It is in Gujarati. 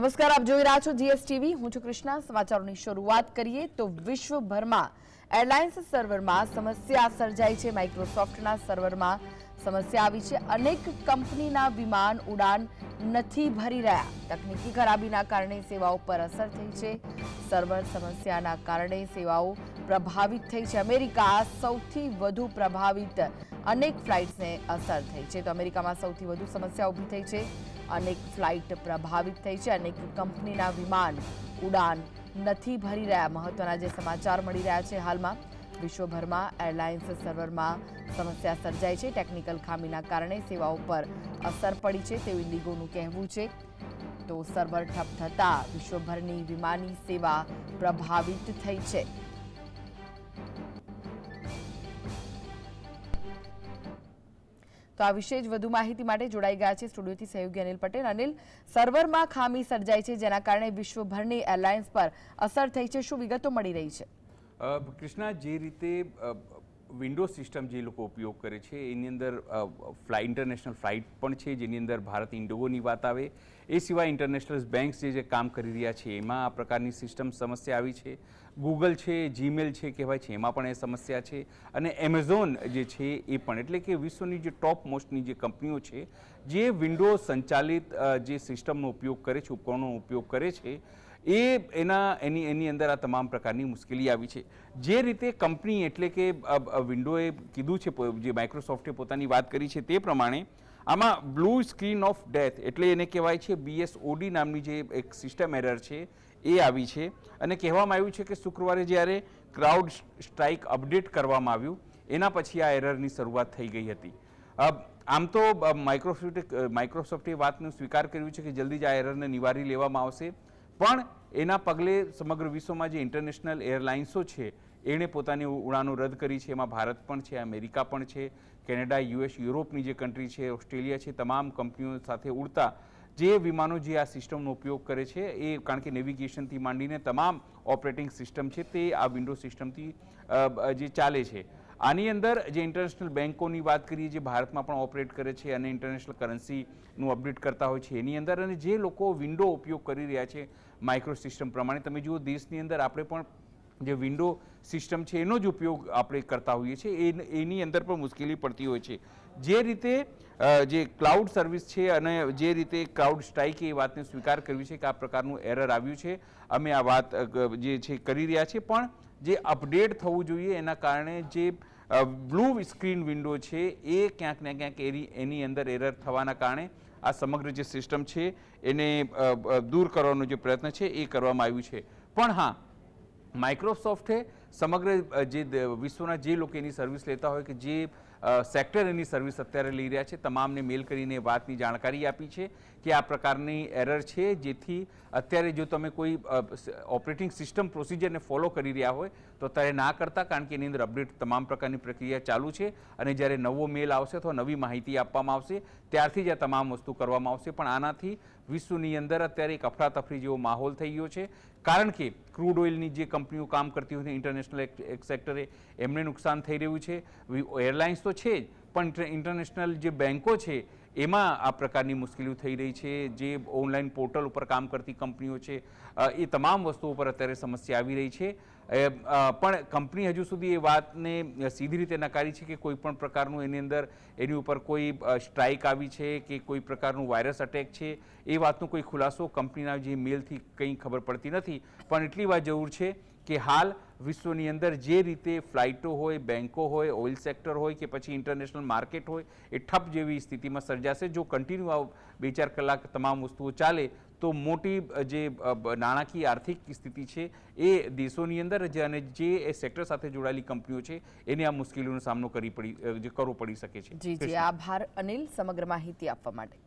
નમસ્કાર આપ જોઈ રહ્યા છો જીએસટીવી હું છું કૃષ્ણા સમાચારોની શરૂઆત કરીએ તો વિશ્વભરમાં એરલાઇન્સ સર્વરમાં સમસ્યા સર્જાઈ છે માઇક્રોસોફ્ટના સર્વરમાં સમસ્યા આવી છે અનેક કંપનીના વિમાન ઉડાન નથી ભરી રહ્યા તકનીકી ખરાબીના કારણે સેવાઓ પર અસર થઈ છે સર્વર સમસ્યાના કારણે સેવાઓ પ્રભાવિત થઈ છે અમેરિકા સૌથી વધુ પ્રભાવિત અનેક ફ્લાઇટ્સને અસર થઈ છે તો અમેરિકામાં સૌથી વધુ સમસ્યા ઊભી થઈ છે અનેક ફ્લાઇટ પ્રભાવિત થઈ છે અનેક કંપનીના વિમાન ઉડાન નથી ભરી રહ્યા મહત્વના જે સમાચાર મળી રહ્યા છે હાલમાં વિશ્વભરમાં એરલાઇન્સ સર્વરમાં સમસ્યા સર્જાઈ છે ટેકનિકલ ખામીના કારણે સેવાઓ પર અસર પડી છે તેવું ઇન્ડિગોનું કહેવું છે તો સર્વર ઠપ થતાં વિશ્વભરની વિમાની સેવા પ્રભાવિત થઈ છે તો આ વિશે જ વધુ માહિતી માટે જોડાઈ ગયા છે સ્ટુડિયોથી સહયોગી અનિલ પટેલ અનિલ સર્વરમાં ખામી સર્જાઈ છે જેના કારણે વિશ્વભરની એરલાઇન્સ પર અસર થઈ છે શું વિગતો મળી રહી છે કૃષ્ણા જે રીતે વિન્ડો સિસ્ટમ જે લોકો ઉપયોગ કરે છે એની અંદર ફ્લાઇટ ઇન્ટરનેશનલ ફ્લાઇટ પણ છે જેની અંદર ભારત ઇન્ડોગોની વાત આવે એ સિવાય ઇન્ટરનેશનલ બેંક્સ જે જે કામ કરી રહ્યા છે એમાં આ પ્રકારની સિસ્ટમ સમસ્યા આવી છે ગૂગલ છે જીમેલ છે કહેવાય છે એમાં પણ એ સમસ્યા છે અને એમેઝોન જે છે એ પણ એટલે કે વિશ્વની જે ટોપ મોસ્ટની જે કંપનીઓ છે જે વિન્ડો સંચાલિત જે સિસ્ટમનો ઉપયોગ કરે છે ઉપકરણોનો ઉપયોગ કરે છે એ એના એની એની અંદર આ તમામ પ્રકારની મુશ્કેલી આવી છે જે રીતે કંપની એટલે કે વિન્ડોએ કીધું છે જે માઇક્રોસોફ્ટે પોતાની વાત કરી છે તે પ્રમાણે આમાં બ્લુ સ્ક્રીન ઓફ ડેથ એટલે એને કહેવાય છે બીએસઓડી નામની જે એક સિસ્ટમ એરર છે એ આવી છે અને કહેવામાં આવ્યું છે કે શુક્રવારે જ્યારે ક્રાઉડ સ્ટ્રાઇક અપડેટ કરવામાં આવ્યું એના પછી આ એરરની શરૂઆત થઈ ગઈ હતી આમ તો માઇક્રોસોફ્ટે માઇક્રોસોફ્ટે વાતનો સ્વીકાર કર્યું છે કે જલ્દી જ આ એરરને નિવારી લેવામાં આવશે પણ એના પગલે સમગ્ર વિશ્વમાં જે ઇન્ટરનેશનલ એરલાઇન્સો છે એણે પોતાની ઉડાનો રદ કરી છે એમાં ભારત પણ છે અમેરિકા પણ છે કેનેડા યુએસ યુરોપની જે કન્ટ્રી છે ઓસ્ટ્રેલિયા છે તમામ કંપનીઓ સાથે ઉડતા જે વિમાનો જે આ સિસ્ટમનો ઉપયોગ કરે છે એ કારણ કે નેવિગેશનથી માંડીને તમામ ઓપરેટિંગ સિસ્ટમ છે તે આ વિન્ડો સિસ્ટમથી જે ચાલે છે આની અંદર જે ઇન્ટરનેશનલ બેન્કોની વાત કરીએ જે ભારતમાં પણ ઓપરેટ કરે છે અને ઇન્ટરનેશનલ કરન્સીનું અપડેટ કરતા હોય છે એની અંદર અને જે લોકો વિન્ડો ઉપયોગ કરી રહ્યા છે માઇક્રો સિસ્ટમ પ્રમાણે તમે જુઓ દેશની અંદર આપણે પણ જે વિન્ડો સિસ્ટમ છે એનો જ ઉપયોગ આપણે કરતા હોઈએ છીએ એની અંદર પણ મુશ્કેલી પડતી હોય છે જે રીતે જે ક્લાઉડ સર્વિસ છે અને જે રીતે ક્લાઉડ સ્ટ્રાઇકે એ વાતને સ્વીકાર કરવી છે કે આ પ્રકારનું એરર આવ્યું છે અમે આ વાત જે છે કરી રહ્યા છીએ પણ જે અપડેટ થવું જોઈએ એના કારણે જે બ્લુ સ્ક્રીન વિન્ડો છે એ ક્યાંક ને ક્યાંક એરી એની અંદર એરર થવાના કારણે આ સમગ્ર જે સિસ્ટમ છે એને દૂર કરવાનો જે પ્રયત્ન છે એ કરવામાં આવ્યું છે પણ હા માઇક્રોસોફ્ટે સમગ્ર જે વિશ્વના જે લોકો એની સર્વિસ લેતા હોય કે જે સેક્ટર એની સર્વિસ અત્યારે લઈ રહ્યા છે તમામને મેલ કરીને વાતની જાણકારી આપી છે કે આ પ્રકારની એરર છે જેથી અત્યારે જો તમે કોઈ ઓપરેટિંગ સિસ્ટમ પ્રોસિજરને ફોલો કરી રહ્યા હોય તો ત્યારે ના કરતા કારણ કે એની અંદર અપડેટ તમામ પ્રકારની પ્રક્રિયા ચાલુ છે અને જ્યારે નવો મેલ આવશે અથવા નવી માહિતી આપવામાં આવશે ત્યારથી જ આ તમામ વસ્તુ કરવામાં આવશે પણ આનાથી વિશ્વની અંદર અત્યારે એક અફરાતફરી જેવો માહોલ થઈ ગયો છે કારણ કે ક્રૂડ ઓઇલની જે કંપનીઓ કામ કરતી હોય ઇન્ટરનેશનલ સેક્ટરે એમને નુકસાન થઈ રહ્યું છે એરલાઇન્સ તો છે જ પણ ઇન્ટરનેશનલ જે બેન્કો છે એમાં આ પ્રકારની મુશ્કેલીઓ થઈ રહી છે જે ઓનલાઈન પોર્ટલ ઉપર કામ કરતી કંપનીઓ છે એ તમામ વસ્તુઓ પર અત્યારે સમસ્યા આવી રહી છે પણ કંપની હજુ સુધી એ વાતને સીધી રીતે નકારી છે કે કોઈ પણ પ્રકારનું એની અંદર એની ઉપર કોઈ સ્ટ્રાઇક આવી છે કે કોઈ પ્રકારનું વાયરસ અટેક છે એ વાતનો કોઈ ખુલાસો કંપનીના જે મેલથી કંઈ ખબર પડતી નથી પણ એટલી વાત જરૂર છે કે હાલ વિશ્વની અંદર જે રીતે ફ્લાઇટો હોય બેન્કો હોય ઓઇલ સેક્ટર હોય કે પછી ઇન્ટરનેશનલ માર્કેટ હોય એ ઠપ જેવી સ્થિતિમાં સર્જાશે જો કન્ટિન્યુ આ બે ચાર કલાક તમામ વસ્તુઓ ચાલે તો મોટી જે નાણાકીય આર્થિક સ્થિતિ છે એ દેશોની અંદર જે અને જે એ સેક્ટર સાથે જોડાયેલી કંપનીઓ છે એને આ મુશ્કેલીઓનો સામનો કરી પડી કરવો પડી શકે છે જી જી આભાર અનિલ સમગ્ર માહિતી આપવા માટે